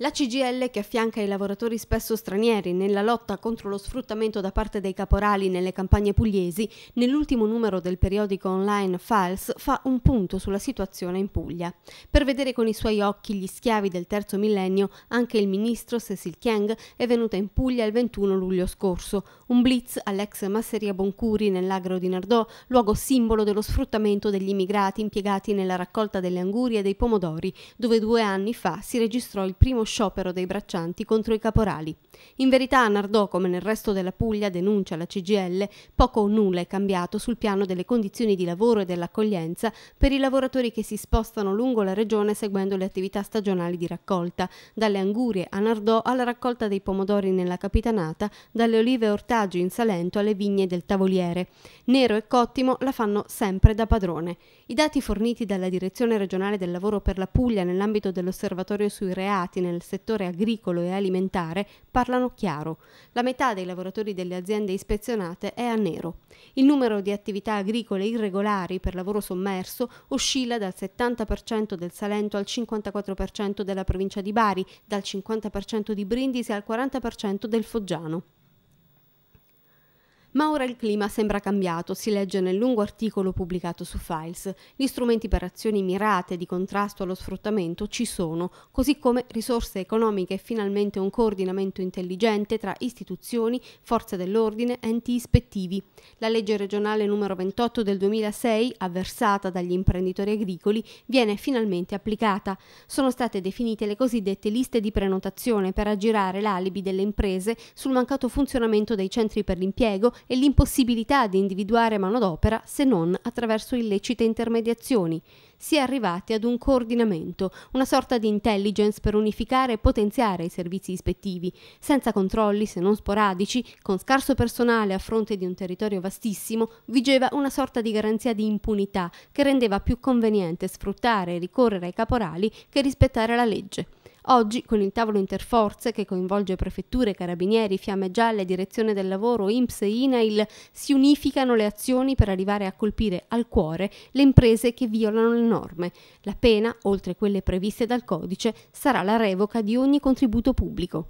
La CGL, che affianca i lavoratori spesso stranieri nella lotta contro lo sfruttamento da parte dei caporali nelle campagne pugliesi, nell'ultimo numero del periodico online Files fa un punto sulla situazione in Puglia. Per vedere con i suoi occhi gli schiavi del terzo millennio, anche il ministro Cecil Chiang è venuta in Puglia il 21 luglio scorso, un blitz all'ex masseria Boncuri nell'agro di Nardò, luogo simbolo dello sfruttamento degli immigrati impiegati nella raccolta delle angurie e dei pomodori, dove due anni fa si registrò il primo sciopero dei braccianti contro i caporali. In verità a Nardò, come nel resto della Puglia, denuncia la CGL, poco o nulla è cambiato sul piano delle condizioni di lavoro e dell'accoglienza per i lavoratori che si spostano lungo la regione seguendo le attività stagionali di raccolta, dalle angurie a Nardò alla raccolta dei pomodori nella Capitanata, dalle olive e ortaggi in Salento alle vigne del Tavoliere. Nero e Cottimo la fanno sempre da padrone. I dati forniti dalla Direzione regionale del lavoro per la Puglia nell'ambito dell'osservatorio sui reati nella nel settore agricolo e alimentare parlano chiaro. La metà dei lavoratori delle aziende ispezionate è a nero. Il numero di attività agricole irregolari per lavoro sommerso oscilla dal 70% del Salento al 54% della provincia di Bari, dal 50% di Brindisi al 40% del Foggiano. Ma ora il clima sembra cambiato, si legge nel lungo articolo pubblicato su Files. Gli strumenti per azioni mirate di contrasto allo sfruttamento ci sono, così come risorse economiche e finalmente un coordinamento intelligente tra istituzioni, forze dell'ordine, enti ispettivi. La legge regionale numero 28 del 2006, avversata dagli imprenditori agricoli, viene finalmente applicata. Sono state definite le cosiddette liste di prenotazione per aggirare l'alibi delle imprese sul mancato funzionamento dei centri per l'impiego e l'impossibilità di individuare manodopera se non attraverso illecite intermediazioni, si è arrivati ad un coordinamento, una sorta di intelligence per unificare e potenziare i servizi ispettivi, senza controlli se non sporadici, con scarso personale a fronte di un territorio vastissimo, vigeva una sorta di garanzia di impunità che rendeva più conveniente sfruttare e ricorrere ai caporali che rispettare la legge. Oggi, con il tavolo interforze che coinvolge prefetture, carabinieri, fiamme gialle, direzione del lavoro, INPS e INAIL, si unificano le azioni per arrivare a colpire al cuore le imprese che violano le norme. La pena, oltre quelle previste dal codice, sarà la revoca di ogni contributo pubblico.